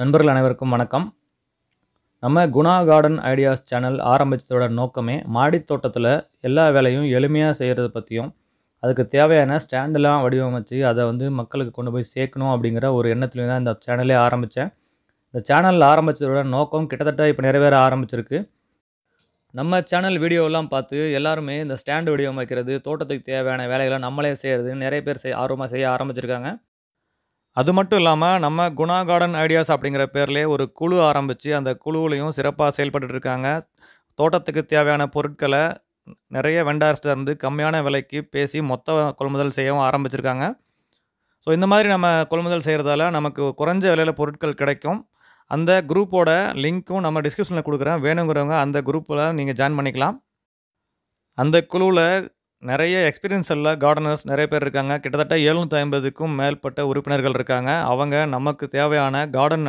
நண்பர்கள் அனைவருக்கும் வணக்கம் நம்ம குணா கார்டன் ஐடியாஸ் சேனல் ஆரம்பித்ததோட நோக்கமே மாடித்தோட்டத்தில் எல்லா வேலையும் எளிமையாக செய்கிறது பற்றியும் அதுக்கு தேவையான ஸ்டாண்டெல்லாம் வடிவமைச்சு அதை வந்து மக்களுக்கு கொண்டு போய் சேர்க்கணும் அப்படிங்கிற ஒரு எண்ணத்துலையும் தான் இந்த சேனலே ஆரம்பித்தேன் இந்த சேனல் ஆரம்பித்ததோட நோக்கம் கிட்டத்தட்ட இப்போ நிறைவேற ஆரம்பிச்சிருக்கு நம்ம சேனல் வீடியோலாம் பார்த்து எல்லாருமே இந்த ஸ்டாண்டு வடிவமைக்கிறது தோட்டத்துக்கு தேவையான வேலைகளை நம்மளே செய்கிறது நிறைய பேர் செய் ஆர்வமாக செய்ய ஆரம்பிச்சிருக்காங்க அது மட்டும் இல்லாமல் நம்ம குணா கார்டன் ஐடியாஸ் அப்படிங்கிற பேர்லேயே ஒரு குழு ஆரம்பித்து அந்த குழுவிலையும் சிறப்பாக செயல்பட்டு இருக்காங்க தோட்டத்துக்கு தேவையான பொருட்களை நிறைய வெண்டார்ஸ்ட்டு இருந்து கம்மியான விலைக்கு பேசி மொத்த கொள்முதல் செய்யவும் ஆரம்பிச்சிருக்காங்க ஸோ இந்த மாதிரி நம்ம கொள்முதல் செய்கிறதால நமக்கு குறைஞ்ச விலையில் பொருட்கள் கிடைக்கும் அந்த குரூப்போட லிங்க்கும் நம்ம டிஸ்கிரிப்ஷனில் கொடுக்குறேன் வேணுங்கிறவங்க அந்த குரூப்பில் நீங்கள் ஜாயின் பண்ணிக்கலாம் அந்த குழுவில் நிறைய எக்ஸ்பீரியன்ஸ் உள்ள கார்டனர்ஸ் நிறைய பேர் இருக்காங்க கிட்டத்தட்ட எழுநூற்றி ஐம்பதுக்கும் மேற்பட்ட உறுப்பினர்கள் இருக்காங்க அவங்க நமக்கு தேவையான கார்டன்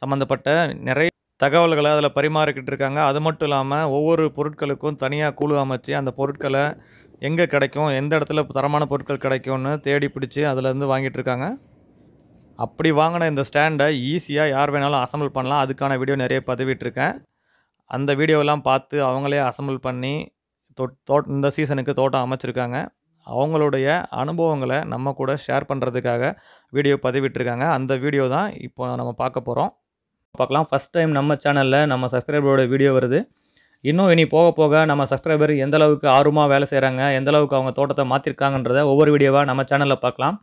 சம்மந்தப்பட்ட நிறைய தகவல்களை அதில் பரிமாறிக்கிட்டு இருக்காங்க அது மட்டும் இல்லாமல் ஒவ்வொரு பொருட்களுக்கும் தனியாக குழு அமைச்சு அந்த பொருட்களை எங்கே கிடைக்கும் எந்த இடத்துல தரமான பொருட்கள் கிடைக்கும்னு தேடி பிடிச்சி அதிலேருந்து வாங்கிட்டு இருக்காங்க அப்படி வாங்கின இந்த ஸ்டாண்டை ஈஸியாக யார் வேணாலும் அசம்பிள் பண்ணலாம் அதுக்கான வீடியோ நிறைய பதிவிட்டிருக்கேன் அந்த வீடியோவெல்லாம் பார்த்து அவங்களே அசம்பிள் பண்ணி தோ இந்த சீசனுக்கு தோட்டம் அமைச்சிருக்காங்க அவங்களுடைய அனுபவங்களை நம்ம கூட ஷேர் பண்ணுறதுக்காக வீடியோ பதிவிட்டிருக்காங்க அந்த வீடியோ தான் இப்போ நம்ம பார்க்க போகிறோம் பார்க்கலாம் ஃபஸ்ட் டைம் நம்ம சேனலில் நம்ம சப்ஸ்கிரைபரோட வீடியோ வருது இன்னும் இனி போக போக நம்ம சப்ஸ்கிரைபர் எந்தளவுக்கு ஆர்வமாக வேலை செய்கிறாங்க எந்தளவுக்கு அவங்க தோட்டத்தை மாற்றிருக்காங்கன்றத ஒவ்வொரு வீடியோவாக நம்ம சேனலில் பார்க்கலாம்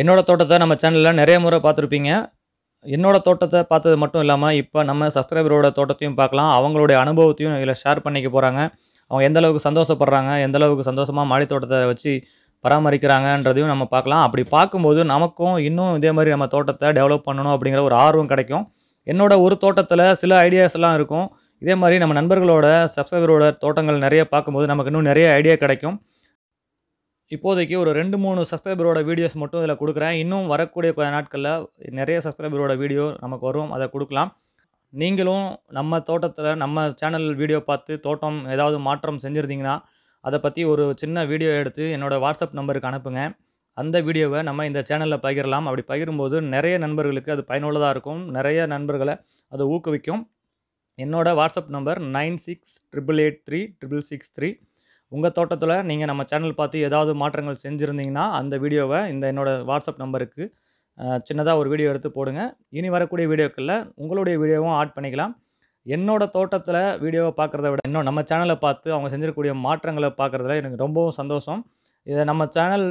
என்னோடய தோட்டத்தை நம்ம சேனலில் நிறைய முறை பார்த்துருப்பீங்க என்னோடய தோட்டத்தை பார்த்தது மட்டும் இல்லாமல் இப்போ நம்ம சப்ஸ்கிரைபரோட தோட்டத்தையும் பார்க்கலாம் அவங்களுடைய அனுபவத்தையும் இதில் ஷேர் பண்ணிக்க போகிறாங்க அவங்க எந்த அளவுக்கு சந்தோஷப்படுறாங்க எந்த அளவுக்கு சந்தோஷமாக மாடி தோட்டத்தை வச்சு பராமரிக்கிறாங்கன்றதையும் நம்ம பார்க்கலாம் அப்படி பார்க்கும்போது நமக்கும் இன்னும் இதே மாதிரி நம்ம தோட்டத்தை டெவலப் பண்ணணும் அப்படிங்கிற ஒரு ஆர்வம் கிடைக்கும் என்னோட ஒரு தோட்டத்தில் சில ஐடியாஸ் எல்லாம் இருக்கும் இதே மாதிரி நம்ம நண்பர்களோட சப்ஸ்கிரைபரோட தோட்டங்கள் நிறைய பார்க்கும்போது நமக்கு இன்னும் நிறைய ஐடியா கிடைக்கும் இப்போதைக்கு ஒரு ரெண்டு மூணு சப்ஸ்கிரைபரோட வீடியோஸ் மட்டும் இதில் கொடுக்குறேன் இன்னும் வரக்கூடிய நாட்களில் நிறைய சப்ஸ்கிரைபரோட வீடியோ நமக்கு வரும் அதை கொடுக்கலாம் நீங்களும் நம்ம தோட்டத்தில் நம்ம சேனல் வீடியோ பார்த்து தோட்டம் ஏதாவது மாற்றம் செஞ்சுருந்தீங்கன்னா அதை பற்றி ஒரு சின்ன வீடியோ எடுத்து என்னோடய வாட்ஸ்அப் நம்பருக்கு அனுப்புங்க அந்த வீடியோவை நம்ம இந்த சேனலில் பகிரலாம் அப்படி பகிரும்போது நிறைய நண்பர்களுக்கு அது பயனுள்ளதாக இருக்கும் நிறைய நண்பர்களை அதை ஊக்குவிக்கும் என்னோடய WhatsApp number nine six triple eight three triple six three உங்கள் தோட்டத்தில் நீங்கள் நம்ம சேனல் பார்த்து ஏதாவது மாற்றங்கள் செஞ்சுருந்தீங்கன்னா அந்த வீடியோவை இந்த என்னோடய வாட்ஸ்அப் நம்பருக்கு சின்னதாக ஒரு வீடியோ எடுத்து போடுங்க இனி வரக்கூடிய வீடியோக்களில் உங்களுடைய வீடியோவும் ஆட் பண்ணிக்கலாம் என்னோடய தோட்டத்தில் வீடியோவை பார்க்குறத விட இன்னும் நம்ம சேனலை பார்த்து அவங்க செஞ்சிருக்கக்கூடிய மாற்றங்களை பார்க்குறதுல எனக்கு ரொம்பவும் சந்தோஷம் இதை நம்ம சேனல்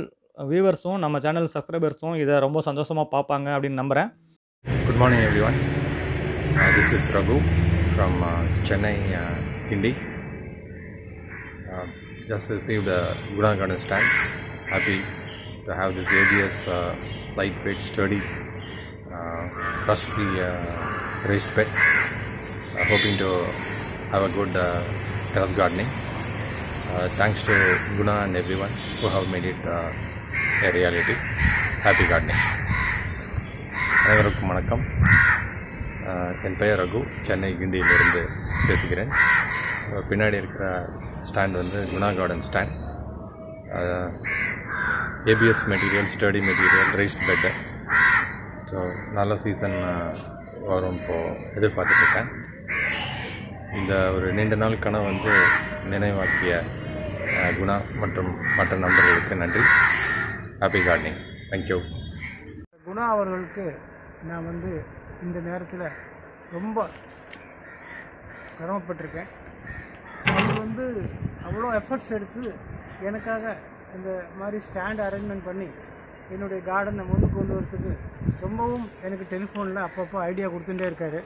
வியூவர்ஸும் நம்ம சேனல் சப்ஸ்கிரைபர்ஸும் இதை ரொம்ப சந்தோஷமாக பார்ப்பாங்க அப்படின்னு நம்புகிறேன் good morning everyone this is Raghu from Chennai Guindy just receive the Guna garden happy to have the ABS light bed, sturdy, uh, rusty uh, raised bed. Uh, hoping to have a good uh, terrace gardening. Uh, thanks to Guna and everyone who have made it uh, a reality. Happy gardening. அனைவருக்கும் வணக்கம் என் பெயர் ரகு சென்னை கிண்டியிலிருந்து பேசுகிறேன் பின்னாடி இருக்கிற stand வந்து Guna garden stand ABS material study material raised better so நல்ல season வரும் இப்போது எதிர்பார்த்துட்ருக்கேன் இந்த ஒரு நீண்ட நாள் கனவு வந்து நினைவாக்கிய குணா மற்றும் மற்ற நண்பர்களுக்கு நன்றி ஹாப்பி கார்டனிங் தேங்க்யூ குணா அவர்களுக்கு நான் வந்து இந்த நேரத்தில் ரொம்ப சிரமப்பட்டிருக்கேன் அவர் வந்து அவ்வளோ எஃபர்ட்ஸ் எடுத்து எனக்காக இந்த மாதிரி ஸ்டாண்ட் அரேஞ்ச்மெண்ட் பண்ணி என்னுடைய கார்டனை முன்னு கொண்டு வரத்துக்கு ரொம்பவும் எனக்கு டெலிஃபோனில் அப்பப்போ ஐடியா கொடுத்துட்டே இருக்கார்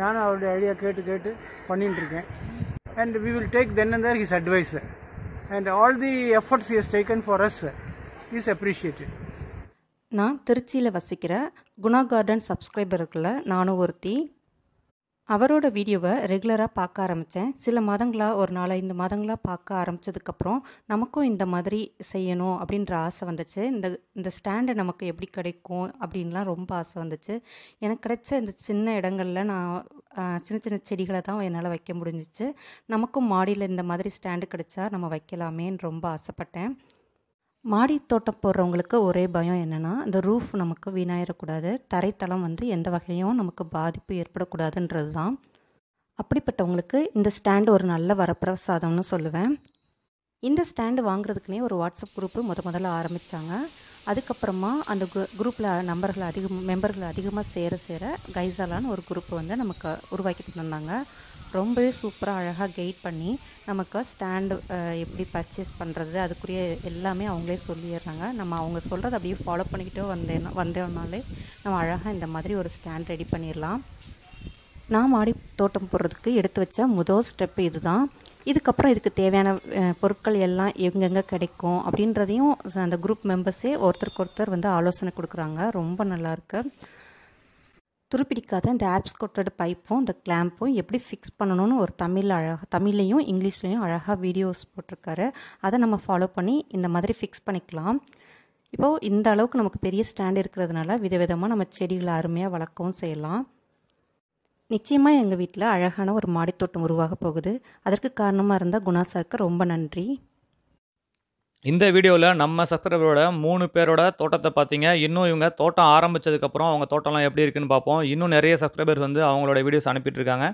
நானும் அவருடைய ஐடியா கேட்டு கேட்டு பண்ணிட்டுருக்கேன் and we will take then and there his advice and all the efforts is taken for us is appreciated நான் திருச்சியில் வசிக்கிற குணா கார்டன் சப்ஸ்கிரைபருக்குள்ள நானும் ஒருத்தி அவரோட வீடியோவை ரெகுலராக பார்க்க ஆரம்பித்தேன் சில மாதங்களாக ஒரு நாலஞ்சு மாதங்களாக பார்க்க ஆரம்பித்ததுக்கப்புறம் நமக்கும் இந்த மாதிரி செய்யணும் அப்படின்ற ஆசை வந்துச்சு இந்த இந்த ஸ்டாண்டு நமக்கு எப்படி கிடைக்கும் அப்படின்லாம் ரொம்ப ஆசை வந்துச்சு எனக்கு கிடைச்ச இந்த சின்ன இடங்களில் நான் சின்ன சின்ன செடிகளை தான் என்னால் வைக்க முடிஞ்சிச்சு நமக்கும் மாடியில் இந்த மாதிரி ஸ்டாண்டு கிடைச்சா நம்ம வைக்கலாமேன்னு ரொம்ப ஆசைப்பட்டேன் மாடி தோட்டம் போடுறவங்களுக்கு ஒரே பயம் என்னென்னா இந்த ரூஃப் நமக்கு வீணாயிடக்கூடாது தரைத்தளம் வந்து எந்த வகையும் நமக்கு பாதிப்பு ஏற்படக்கூடாதுன்றது தான் அப்படிப்பட்டவங்களுக்கு இந்த ஸ்டாண்டு ஒரு நல்ல வரப்பிரசாதம்னு சொல்லுவேன் இந்த ஸ்டாண்டு வாங்குறதுக்குனே ஒரு வாட்ஸ்அப் குரூப்பு முத முதல்ல ஆரம்பித்தாங்க அதுக்கப்புறமா அந்த கு குரூப்பில் நம்பர்கள் அதிகம் மெம்பர்கள் அதிகமாக சேர சேர கைசாலான்னு ஒரு குரூப் வந்து நமக்கு உருவாக்கிட்டு வந்தாங்க ரொம்பவே சூப்பராக அழகாக கைட் பண்ணி நமக்கு ஸ்டாண்டு எப்படி பர்ச்சேஸ் பண்ணுறது அதுக்குரிய எல்லாமே அவங்களே சொல்லிடுறாங்க நம்ம அவங்க சொல்கிறத அப்படியே ஃபாலோ பண்ணிக்கிட்டே வந்தேன் வந்தோம்னாலே நம்ம அழகாக இந்த மாதிரி ஒரு ஸ்டாண்ட் ரெடி பண்ணிடலாம் நான் மாடி தோட்டம் போடுறதுக்கு எடுத்து வச்ச முதல் ஸ்டெப் இது தான் இதுக்கப்புறம் இதுக்கு தேவையான பொருட்கள் எல்லாம் எங்கெங்கே கிடைக்கும் அப்படின்றதையும் அந்த குரூப் மெம்பர்ஸே ஒருத்தருக்கு ஒருத்தர் வந்து ஆலோசனை கொடுக்குறாங்க ரொம்ப நல்லாயிருக்கு துருப்பிடிக்காத இந்த ஆப்ஸ் ஆப்ஸ்கோட்டட் பைப்பும் இந்த கிளாம்பும் எப்படி ஃபிக்ஸ் பண்ணணும்னு ஒரு தமிழ் அழகாக தமிழ்லையும் இங்கிலீஷ்லேயும் அழகாக வீடியோஸ் போட்டிருக்காரு அதை நம்ம ஃபாலோ பண்ணி இந்த மாதிரி ஃபிக்ஸ் பண்ணிக்கலாம் இப்போது இந்த அளவுக்கு நமக்கு பெரிய ஸ்டாண்ட் இருக்கிறதுனால விதவிதமாக நம்ம செடிகளை அருமையாக வளர்க்கவும் செய்யலாம் நிச்சயமாக எங்கள் வீட்டில் அழகான ஒரு மாடித்தோட்டம் உருவாக போகுது அதற்கு காரணமாக இருந்தால் குணா சாருக்கு ரொம்ப நன்றி இந்த வீடியோவில் நம்ம சப்ஸ்கிரைபரோட மூணு பேரோட தோட்டத்தை பார்த்தீங்க இன்னும் இவங்க தோட்டம் ஆரம்பித்ததுக்கப்புறம் அவங்க தோட்டம்லாம் எப்படி இருக்குன்னு பார்ப்போம் இன்னும் நிறைய சப்ஸ்கிரைபர்ஸ் வந்து அவங்களோட வீடியோஸ் அனுப்பிட்டுருக்காங்க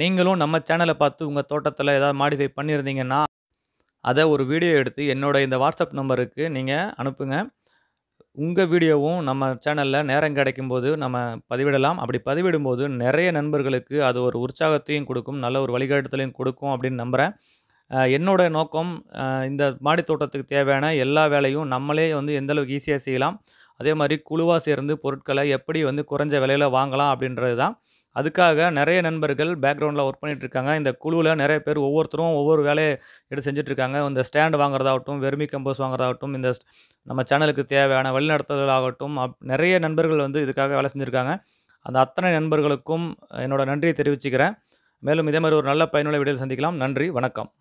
நீங்களும் நம்ம சேனலை பார்த்து உங்கள் தோட்டத்தில் ஏதாவது மாடிஃபை பண்ணியிருந்தீங்கன்னா அதை ஒரு வீடியோ எடுத்து என்னோட இந்த வாட்ஸ்அப் நம்பருக்கு நீங்கள் அனுப்புங்க உங்கள் வீடியோவும் நம்ம சேனலில் நேரம் கிடைக்கும் போது நம்ம பதிவிடலாம் அப்படி பதிவிடும்போது நிறைய நண்பர்களுக்கு அது ஒரு உற்சாகத்தையும் கொடுக்கும் நல்ல ஒரு வழிகாட்டுதலையும் கொடுக்கும் அப்படின்னு நம்புகிறேன் என்னோட நோக்கம் இந்த மாடி தோட்டத்துக்கு தேவையான எல்லா வேலையும் நம்மளே வந்து எந்தளவுக்கு ஈஸியாக செய்யலாம் அதே மாதிரி குழுவாக சேர்ந்து பொருட்களை எப்படி வந்து குறைஞ்ச விலையில் வாங்கலாம் அப்படின்றது தான் அதுக்காக நிறைய நண்பர்கள் பேக்ரவுண்டில் ஒர்க் பண்ணிகிட்ருக்காங்க இந்த குழுவில் நிறைய பேர் ஒவ்வொருத்தரும் ஒவ்வொரு வேலையை எடுத்து செஞ்சிட்ருக்காங்க இந்த ஸ்டாண்டு வாங்குறதாகட்டும் வெர்மி கம்போஸ் வாங்குறதாகட்டும் இந்த நம்ம சேனலுக்கு தேவையான வழிநடத்துதல் ஆகட்டும் அப் நிறைய நண்பர்கள் வந்து இதுக்காக வேலை செஞ்சுருக்காங்க அந்த அத்தனை நண்பர்களுக்கும் என்னோடய நன்றியை தெரிவிச்சுக்கிறேன் மேலும் இதே மாதிரி ஒரு நல்ல பயனுள்ள வீடியோ சந்திக்கலாம் நன்றி வணக்கம்